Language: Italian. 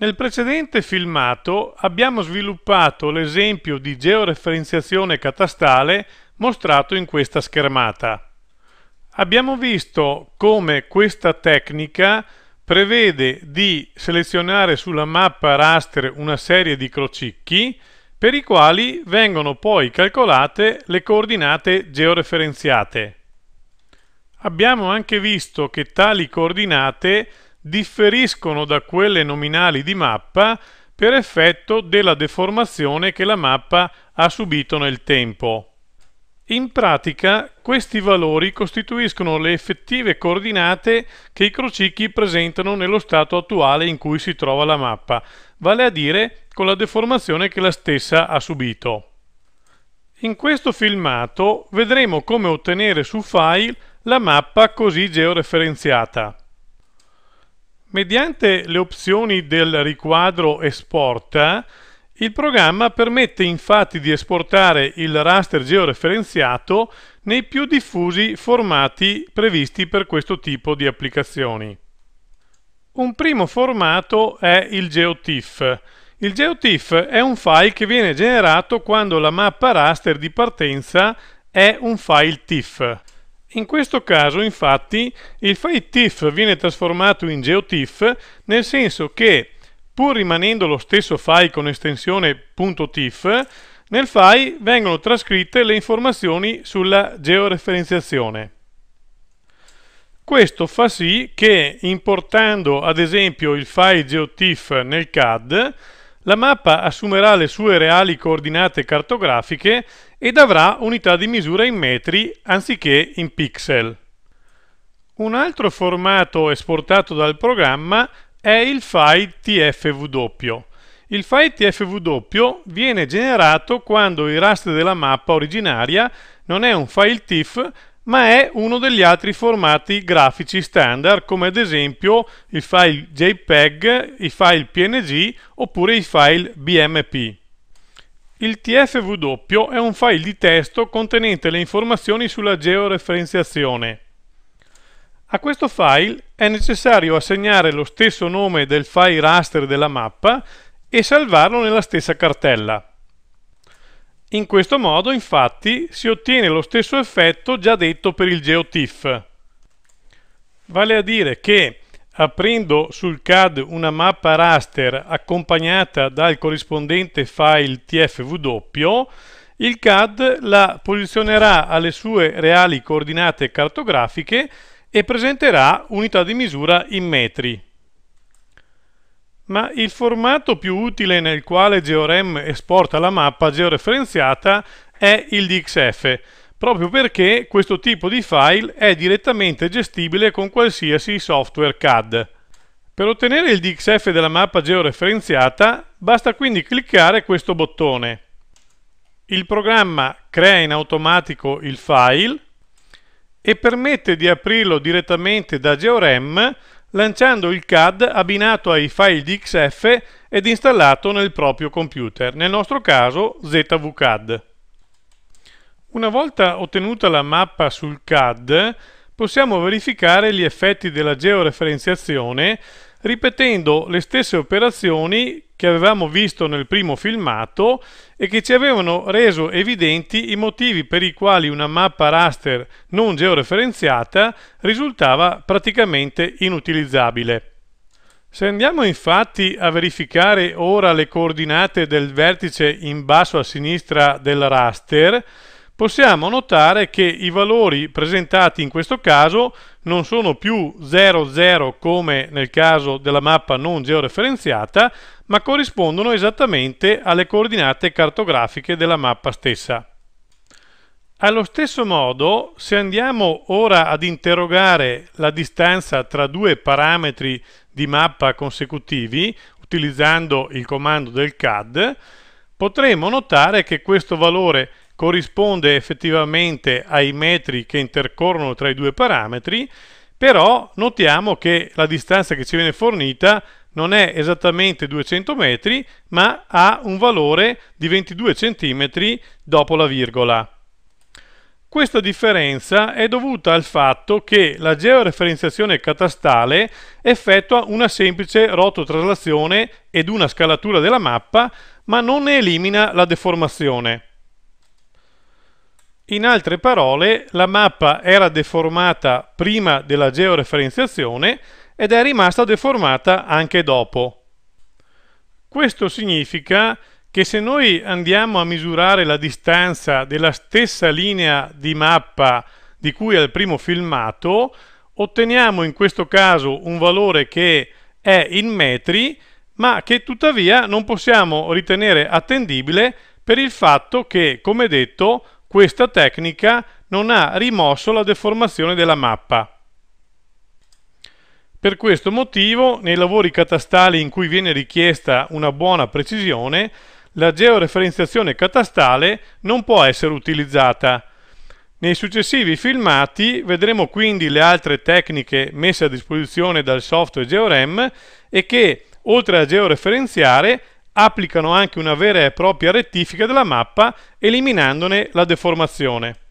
Nel precedente filmato abbiamo sviluppato l'esempio di georeferenziazione catastale mostrato in questa schermata. Abbiamo visto come questa tecnica prevede di selezionare sulla mappa raster una serie di crocicchi per i quali vengono poi calcolate le coordinate georeferenziate. Abbiamo anche visto che tali coordinate differiscono da quelle nominali di mappa per effetto della deformazione che la mappa ha subito nel tempo. In pratica, questi valori costituiscono le effettive coordinate che i crocicchi presentano nello stato attuale in cui si trova la mappa, vale a dire con la deformazione che la stessa ha subito. In questo filmato vedremo come ottenere su file la mappa così georeferenziata. Mediante le opzioni del riquadro Esporta, eh, il programma permette infatti di esportare il raster georeferenziato nei più diffusi formati previsti per questo tipo di applicazioni. Un primo formato è il GeoTIFF. Il GeoTIFF è un file che viene generato quando la mappa raster di partenza è un file TIFF. In questo caso, infatti, il file TIFF viene trasformato in GeoTIFF nel senso che, pur rimanendo lo stesso file con estensione .tiff, nel file vengono trascritte le informazioni sulla georeferenziazione. Questo fa sì che, importando ad esempio il file GeoTIFF nel CAD, la mappa assumerà le sue reali coordinate cartografiche ed avrà unità di misura in metri anziché in pixel. Un altro formato esportato dal programma è il file tfw. Il file tfw viene generato quando il raster della mappa originaria non è un file TIFF ma è uno degli altri formati grafici standard come ad esempio il file JPEG, i file PNG oppure i file BMP. Il TFW è un file di testo contenente le informazioni sulla georeferenziazione. A questo file è necessario assegnare lo stesso nome del file raster della mappa e salvarlo nella stessa cartella. In questo modo, infatti, si ottiene lo stesso effetto già detto per il GeoTIFF. Vale a dire che Aprendo sul CAD una mappa raster accompagnata dal corrispondente file tfw, il CAD la posizionerà alle sue reali coordinate cartografiche e presenterà unità di misura in metri. Ma il formato più utile nel quale GeoRem esporta la mappa georeferenziata è il DXF, proprio perché questo tipo di file è direttamente gestibile con qualsiasi software CAD. Per ottenere il DXF della mappa georeferenziata basta quindi cliccare questo bottone. Il programma crea in automatico il file e permette di aprirlo direttamente da GeoRem lanciando il CAD abbinato ai file DXF ed installato nel proprio computer, nel nostro caso ZVCAD. Una volta ottenuta la mappa sul CAD, possiamo verificare gli effetti della georeferenziazione ripetendo le stesse operazioni che avevamo visto nel primo filmato e che ci avevano reso evidenti i motivi per i quali una mappa raster non georeferenziata risultava praticamente inutilizzabile. Se andiamo infatti a verificare ora le coordinate del vertice in basso a sinistra del raster, possiamo notare che i valori presentati in questo caso non sono più 00 come nel caso della mappa non georeferenziata, ma corrispondono esattamente alle coordinate cartografiche della mappa stessa. Allo stesso modo, se andiamo ora ad interrogare la distanza tra due parametri di mappa consecutivi, utilizzando il comando del CAD, potremo notare che questo valore corrisponde effettivamente ai metri che intercorrono tra i due parametri, però notiamo che la distanza che ci viene fornita non è esattamente 200 metri, ma ha un valore di 22 cm dopo la virgola. Questa differenza è dovuta al fatto che la georeferenziazione catastale effettua una semplice rototraslazione ed una scalatura della mappa, ma non ne elimina la deformazione. In altre parole, la mappa era deformata prima della georeferenziazione ed è rimasta deformata anche dopo. Questo significa che se noi andiamo a misurare la distanza della stessa linea di mappa di cui è il primo filmato, otteniamo in questo caso un valore che è in metri, ma che tuttavia non possiamo ritenere attendibile per il fatto che, come detto, questa tecnica non ha rimosso la deformazione della mappa. Per questo motivo, nei lavori catastali in cui viene richiesta una buona precisione, la georeferenziazione catastale non può essere utilizzata. Nei successivi filmati vedremo quindi le altre tecniche messe a disposizione dal software GeoRem e che, oltre a georeferenziare, applicano anche una vera e propria rettifica della mappa eliminandone la deformazione.